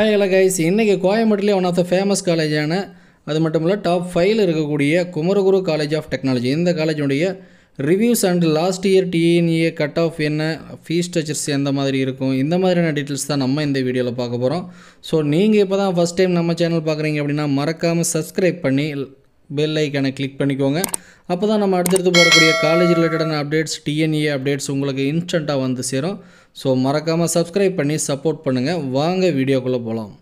ஹே இல்லை கைஸ் இன்றைக்கி கோயம்புத்தூரில் ஒன் ஆஃப் த ஃபேமஸ் காலேஜான அது மட்டும் இல்லை டாப் ஃபைவ்ல இருக்கக்கூடிய குமரகுரு காலேஜ் ஆஃப் டெக்னாலஜி இந்த காலேஜுடைய reviews and last year TNEA cut off என்ன ஃபீஸ் ஸ்ட்ரக்சர்ஸ் எந்த மாதிரி இருக்கும் இந்த மாதிரியான டீட்டெயில்ஸ் தான் நம்ம இந்த வீடியோவில் பார்க்க போகிறோம் ஸோ நீங்கள் இப்போ தான் ஃபஸ்ட் டைம் நம்ம சேனல் பார்க்குறீங்க அப்படின்னா மறக்காமல் சப்ஸ்கிரைப் பண்ணி பெல் ஐக்கானை கிளிக் பண்ணிக்கோங்க அப்போ தான் நம்ம அடுத்தடுத்து போகக்கூடிய காலேஜ் ரிலேட்டடான அப்டேட்ஸ் டிஎன்ஏ அப்டேட்ஸ் உங்களுக்கு இன்ஸ்டண்ட்டாக வந்து சேரும் ஸோ மறக்காமல் சப்ஸ்கிரைப் பண்ணி சப்போர்ட் பண்ணுங்கள் வாங்க வீடியோக்குள்ளே போகலாம்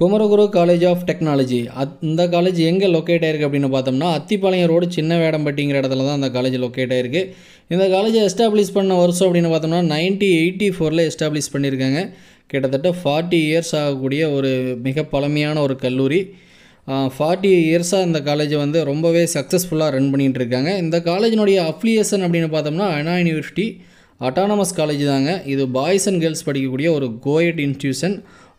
குமரகுரு காலேஜ் ஆஃப் டெக்னாலஜி அத் இந்த காலேஜ் எங்கே லொக்கேட் ஆயிருக்கு அப்படின்னு பார்த்தோம்னா அத்திப்பாளையம் ரோடு சின்ன வேடம்பட்டிங்கிற இடத்துல தான் அந்த காலேஜ் லொக்கேட் ஆயிருக்கு இந்த காலேஜை எஸ்டாப்ளிஷ் பண்ண வருஷம் அப்படின்னு பார்த்தோம்னா நைன்டீன் எயிட்டி ஃபோரில் எஸ்டாப்ளிஷ் பண்ணியிருக்காங்க கிட்டத்தட்ட ஃபார்ட்டி இயர்ஸ் ஆகக்கூடிய ஒரு மிக பழமையான ஒரு கல்லூரி ஃபார்ட்டி இயர்ஸாக இந்த காலேஜை வந்து ரொம்பவே சக்ஸஸ்ஃபுல்லாக ரன் பண்ணிகிட்டு இருக்காங்க இந்த காலேஜினுடைய அஃப்ளியேஷன் அப்படின்னு பார்த்தோம்னா அண்ணா யூனிவர்சிட்டி அட்டானமஸ் காலேஜ் தாங்க இது பாய்ஸ் அண்ட் கேர்ள்ஸ் படிக்கக்கூடிய ஒரு கோயட் இன்ஸ்டியூஷன்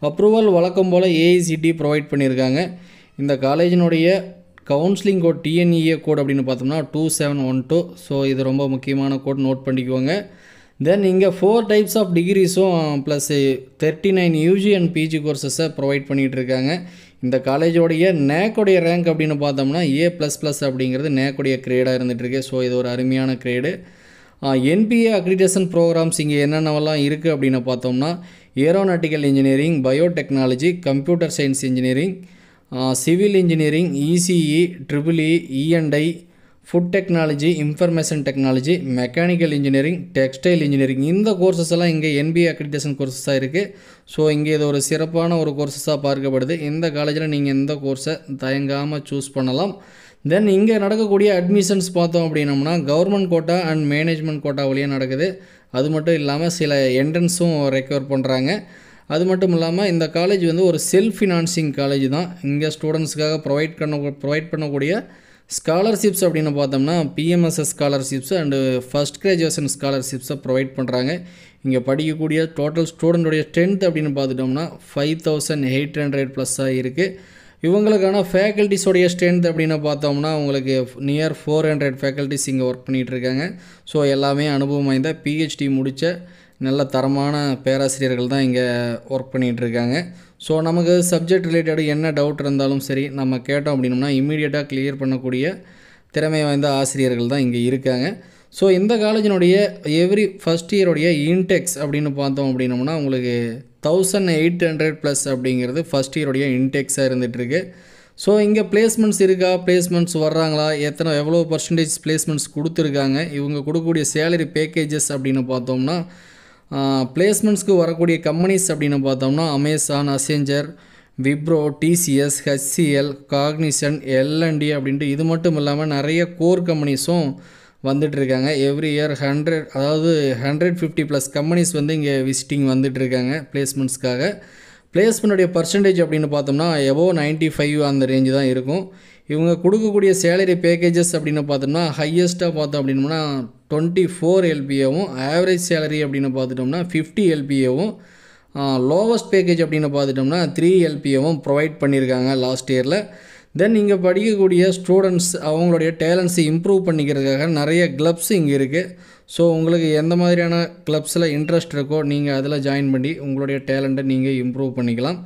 அப்ரூவல் வழக்கம் போல் ஏஐசிடி ப்ரொவைட் பண்ணியிருக்காங்க இந்த காலேஜினுடைய கவுன்சிலிங் கோட் டிஎன்இஏ கோட் அப்படின்னு பார்த்தோம்னா two seven one two so இது ரொம்ப முக்கியமான கோட் நோட் பண்ணிக்குவோங்க தென் இங்கே ஃபோர் டைப்ஸ் ஆஃப் டிகிரிஸும் plus thirty nine UG and PG கோர்சஸை ப்ரொவைட் பண்ணிகிட்டு இருக்காங்க இந்த காலேஜோடைய நேக்குடைய ரேங்க் அப்படின்னு பார்த்தோம்னா ஏ ப்ளஸ் ப்ளஸ் அப்படிங்கிறது நேக்குடைய கிரேடாக இருந்துகிட்ருக்கு ஸோ இது ஒரு அருமையான கிரேடு என்பிஏ அக்ரிடேஷன் ப்ரோக்ராம்ஸ் இங்கே என்னென்னவெல்லாம் இருக்குது அப்படின்னு பார்த்தோம்னா aeronautical engineering biotechnology computer science engineering civil engineering ECE triple E E and I food technology information technology mechanical engineering textile engineering இந்த கோர்சஸ் எல்லாம் இங்கே என்பிஏ அக்ரிடேஷன் கோர்சஸாக இருக்குது ஸோ இங்கே இது ஒரு சிறப்பான ஒரு கோர்சஸாக பார்க்கப்படுது இந்த காலேஜில் நீங்கள் எந்த கோர்ஸை தயங்காமல் சூஸ் பண்ணலாம் தென் இங்கே நடக்கக்கூடிய அட்மிஷன்ஸ் பார்த்தோம் அப்படின்னம்னா government quota and management quota வழியாக நடக்குது அது மட்டும் இல்லாமல் சில என்ட்ரன்ஸும் ரெக்கவர் பண்ணுறாங்க அது மட்டும் இல்லாமல் இந்த காலேஜ் வந்து ஒரு செல்ஃப் ஃபினான்சிங் காலேஜ் தான் இங்கே ஸ்டூடெண்ட்ஸ்க்காக ப்ரொவைட் பண்ண ப்ரொவைட் பண்ணக்கூடிய ஸ்காலர்ஷிப்ஸ் அப்படின்னு பார்த்தோம்னா PMSS scholarships and first graduation ஸ்காலர்ஷிப்ஸை ப்ரொவைட் பண்ணுறாங்க இங்கே படிக்கக்கூடிய டோட்டல் ஸ்டூடெண்ட்டுடைய ஸ்ட்ரென்த் அப்படின்னு பார்த்துட்டோம்னா ஃபைவ் தௌசண்ட் எயிட் ஹண்ட்ரட் ப்ளஸ்ஸாக இருக்குது இவங்களுக்கான ஃபேக்கல்ட்டிஸோடைய ஸ்ட்ரென்த் அப்படின்னு பார்த்தோம்னா உங்களுக்கு நியர் ஃபோர் ஹண்ட்ரட் ஃபேக்கல்ட்டிஸ் இங்கே ஒர்க் பண்ணிகிட்ருக்காங்க ஸோ எல்லாமே அனுபவம் வாய்ந்த பிஹெச்டி முடித்த நல்ல தரமான பேராசிரியர்கள் தான் இங்கே ஒர்க் பண்ணிகிட்ருக்காங்க ஸோ நமக்கு சப்ஜெக்ட் ரிலேட்டடு என்ன டவுட் இருந்தாலும் சரி நம்ம கேட்டோம் அப்படின்னோம்னா இமீடியட்டாக கிளியர் பண்ணக்கூடிய திறமை வாய்ந்த ஆசிரியர்கள் தான் இங்கே இருக்காங்க ஸோ இந்த காலேஜினுடைய எவ்ரி ஃபஸ்ட் இயருடைய இன்டெக்ஸ் அப்படின்னு பார்த்தோம் அப்படின்னோம்னா உங்களுக்கு தௌசண்ட் எயிட் ஹண்ட்ரட் ப்ளஸ் அப்படிங்கிறது ஃபஸ்ட் இயருடைய இன்டெக்ஸாக இருந்துகிட்ருக்கு ஸோ இங்கே பிளேஸ்மெண்ட்ஸ் இருக்கா பிளேஸ்மெண்ட்ஸ் வர்றாங்களா எத்தனை எவ்வளோ பர்சன்டேஜ் பிளேஸ்மெண்ட்ஸ் கொடுத்துருக்காங்க இவங்க கொடுக்கக்கூடிய சேலரி பேக்கேஜஸ் அப்படின்னு பார்த்தோம்னா பிளேஸ்மெண்ட்ஸ்க்கு வரக்கூடிய கம்பெனிஸ் அப்படின்னு பார்த்தோம்னா Amazon Accenture Wipro TCS HCL Cognizant L and T அப்படின்ட்டு இது மட்டும் இல்லாமல் நிறைய கோர் கம்பெனிஸும் வந்துட்டுருக்காங்க எவ்ரி இயர் ஹண்ட்ரட் அதாவது ஹண்ட்ரட் ஃபிஃப்டி ப்ளஸ் கம்பெனிஸ் வந்து இங்கே விசிட்டிங் வந்துட்டுருக்காங்க பிளேஸ்மெண்ட்ஸ்க்காக பிளேஸ்மெண்ட்டுடைய பர்சன்டேஜ் அப்படின்னு பார்த்தோம்னா எபோவ் நைன்ட்டி ஃபைவ் அந்த ரேஞ்சு தான் இருக்கும் இவங்க கொடுக்கக்கூடிய சேலரி பேக்கேஜஸ் அப்படின்னு பார்த்தோம்னா ஹையஸ்ட்டாக பார்த்தோம் அப்படின்னா டுவெண்ட்டி ஃபோர் எல்பிஏவும் ஆவரேஜ் சேலரி அப்படின்னு பார்த்துட்டோம்னா ஃபிஃப்டி எல்பிஏவும் லோவஸ்ட் பேக்கேஜ் அப்படின்னு பார்த்துட்டோம்னா த்ரீ எல்பிஏவும் ப்ரொவைட் பண்ணியிருக்காங்க லாஸ்ட் இயரில் தென் இங்கே படிக்கக்கூடிய ஸ்டூடெண்ட்ஸ் அவங்களுடைய டேலண்ட்ஸை இம்ப்ரூவ் பண்ணிக்கிறதுக்காக நிறைய கிளப்ஸ் இங்கே இருக்குது ஸோ உங்களுக்கு எந்த மாதிரியான கிளப்ஸில் இன்ட்ரெஸ்ட் இருக்கோ நீங்கள் அதில் ஜாயின் பண்ணி உங்களுடைய டேலண்ட்டை நீங்கள் இம்ப்ரூவ் பண்ணிக்கலாம்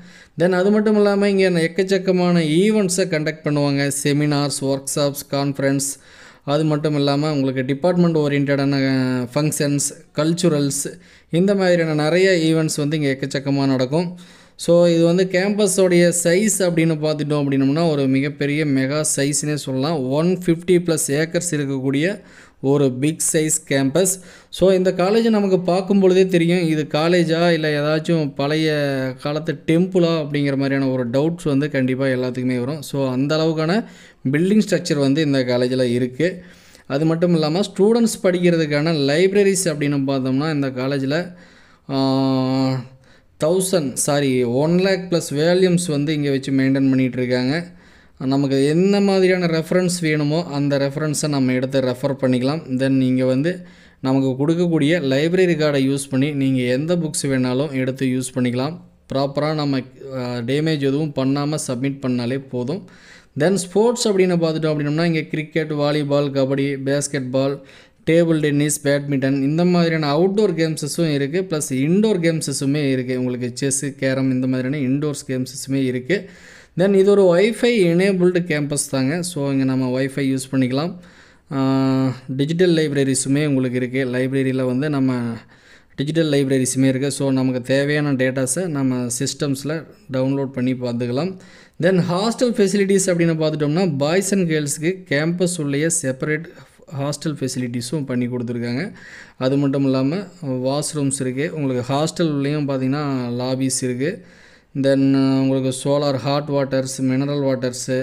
தென் அது மட்டும் இல்லாமல் இங்கே எக்கச்சக்கமான ஈவெண்ட்ஸை கண்டக்ட் பண்ணுவாங்க செமினார்ஸ் ஒர்க் ஷாப்ஸ் கான்ஃபரன்ஸ் அது மட்டும் இல்லாமல் உங்களுக்கு டிபார்ட்மெண்ட் ஓரியன்டான ஃபங்க்ஷன்ஸ் கல்ச்சுரல்ஸ் இந்த மாதிரியான நிறைய ஈவெண்ட்ஸ் வந்து இங்கே எக்கச்சக்கமாக நடக்கும் ஸோ இது வந்து கேம்பஸோடைய சைஸ் அப்படின்னு பார்த்துட்டோம் அப்படின்னம்னா ஒரு மிகப்பெரிய மெகா சைஸ்னே சொல்லலாம் ஒன் ஃபிஃப்டி ப்ளஸ் ஏக்கர்ஸ் இருக்கக்கூடிய ஒரு பிக் சைஸ் கேம்பஸ் ஸோ இந்த காலேஜ் நமக்கு பார்க்கும் பொழுதே தெரியும் இது காலேஜா இல்லை ஏதாச்சும் பழைய காலத்து டெம்பிளா அப்படிங்கிற மாதிரியான ஒரு டவுட்ஸ் வந்து கண்டிப்பாக எல்லாத்துக்குமே வரும் ஸோ அந்த அளவுக்கான பில்டிங் ஸ்ட்ரக்சர் வந்து இந்த காலேஜில் இருக்குது அது மட்டும் இல்லாமல் ஸ்டூடெண்ட்ஸ் படிக்கிறதுக்கான லைப்ரரிஸ் அப்படின்னு பார்த்தோம்னா இந்த காலேஜில் thousand sorry one lakh plus volumes வந்து இங்கே வச்சு மெயின்டைன் இருக்காங்க நமக்கு என்ன மாதிரியான ரெஃபரன்ஸ் வேணுமோ அந்த ரெஃபரன்ஸை நம்ம எடுத்து ரெஃபர் பண்ணிக்கலாம் தென் நீங்கள் வந்து நமக்கு கொடுக்கக்கூடிய லைப்ரரி கார்டை யூஸ் பண்ணி நீங்கள் எந்த புக்ஸ் வேணாலும் எடுத்து யூஸ் பண்ணிக்கலாம் ப்ராப்பராக நம்ம டேமேஜ் எதுவும் பண்ணாமல் சப்மிட் பண்ணாலே போதும் தென் ஸ்போர்ட்ஸ் அப்படின்னு பார்த்துட்டோம் அப்படின்னம்னா இங்கே cricket volleyball kabaddi basketball table tennis badminton இந்த மாதிரியான அவுட்டோர் கேம்ஸஸும் இருக்குது ப்ளஸ் இன்டோர் கேம்ஸஸுமே இருக்குது உங்களுக்கு செஸ்ஸு கேரம் இந்த மாதிரியான இன்டோர்ஸ் கேம்ஸஸுமே இருக்குது தென் இது ஒரு ஒய்ஃபை எனேபிள்டு கேம்பஸ் தாங்க ஸோ இங்கே நம்ம ஒய்ஃபை யூஸ் பண்ணிக்கலாம் டிஜிட்டல் லைப்ரரிஸுமே உங்களுக்கு இருக்குது லைப்ரரியில் வந்து நம்ம டிஜிட்டல் லைப்ரரிஸுமே இருக்குது ஸோ நமக்கு தேவையான டேட்டாஸை நம்ம சிஸ்டம்ஸில் டவுன்லோட் பண்ணி பார்த்துக்கலாம் தென் ஹாஸ்டல் ஃபெசிலிட்டிஸ் அப்படின்னு பார்த்துட்டோம்னா பாய்ஸ் அண்ட் கேர்ள்ஸுக்கு கேம்பஸ் உள்ளேயே செப்பரேட் ஹாஸ்டல் ஃபெசிலிட்டிஸும் பண்ணி கொடுத்துருக்காங்க அது மட்டும் இல்லாமல் வாஷ்ரூம்ஸ் இருக்குது உங்களுக்கு ஹாஸ்டல்லையும் பார்த்திங்கன்னா லாபிஸ் இருக்குது தென் உங்களுக்கு solar hot waters mineral waters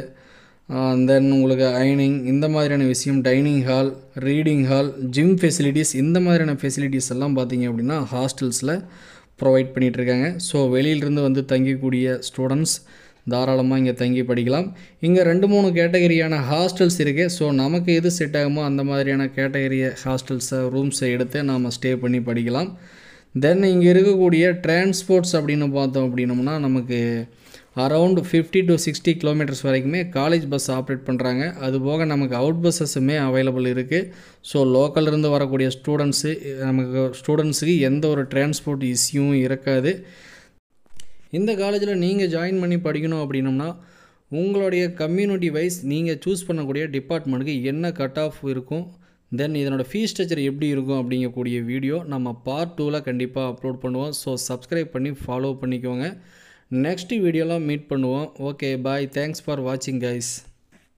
then உங்களுக்கு அயனிங் இந்த மாதிரியான விஷயம் dining hall reading hall gym facilities இந்த மாதிரியான ஃபெசிலிட்டிஸ் எல்லாம் பார்த்திங்க அப்படின்னா ஹாஸ்டல்ஸில் ப்ரொவைட் பண்ணிகிட்ருக்காங்க ஸோ வெளியிலிருந்து வந்து தங்கிக்கூடிய ஸ்டூடெண்ட்ஸ் தாராளமாக இங்கே தங்கி படிக்கலாம் இங்கே ரெண்டு மூணு கேட்டகரியான ஹாஸ்டல்ஸ் இருக்குது ஸோ நமக்கு எது செட் ஆகுமோ அந்த மாதிரியான கேட்டகரிய ஹாஸ்டல்ஸை ரூம்ஸை எடுத்து நாம் ஸ்டே பண்ணி படிக்கலாம் தென் இங்கே இருக்கக்கூடிய டிரான்ஸ்போர்ட்ஸ் அப்படின்னு பார்த்தோம் அப்படின்னோம்னா நமக்கு around fifty to sixty kilometres வரைக்குமே காலேஜ் பஸ் ஆப்ரேட் பண்ணுறாங்க அதுபோக நமக்கு அவுட் பஸ்ஸஸுமே அவைலபிள் இருக்குது ஸோ லோக்கல்லேருந்து வரக்கூடிய ஸ்டூடெண்ட்ஸு நமக்கு ஸ்டூடெண்ட்ஸுக்கு எந்த ஒரு டிரான்ஸ்போர்ட் இஸ்யூவும் இருக்காது இந்த காலேஜில் நீங்கள் ஜாயின் பண்ணி படிக்கணும் அப்படின்னோம்னா உங்களுடைய கம்யூனிட்டி வைஸ் நீங்கள் சூஸ் பண்ணக்கூடிய டிபார்ட்மெண்ட்டுக்கு என்ன கட் ஆஃப் இருக்கும் தென் இதனோட ஃபீஸ் ஸ்ட்ரக்சர் எப்படி இருக்கும் அப்படிங்கக்கூடிய வீடியோ நம்ம பார்ட் டூவில் கண்டிப்பாக அப்லோட் பண்ணுவோம் ஸோ சப்ஸ்கிரைப் பண்ணி ஃபாலோ பண்ணிக்கோங்க நெக்ஸ்ட் வீடியோலாம் மீட் பண்ணுவோம் ஓகே பாய் தேங்க்ஸ் ஃபார் வாட்சிங் கைஸ்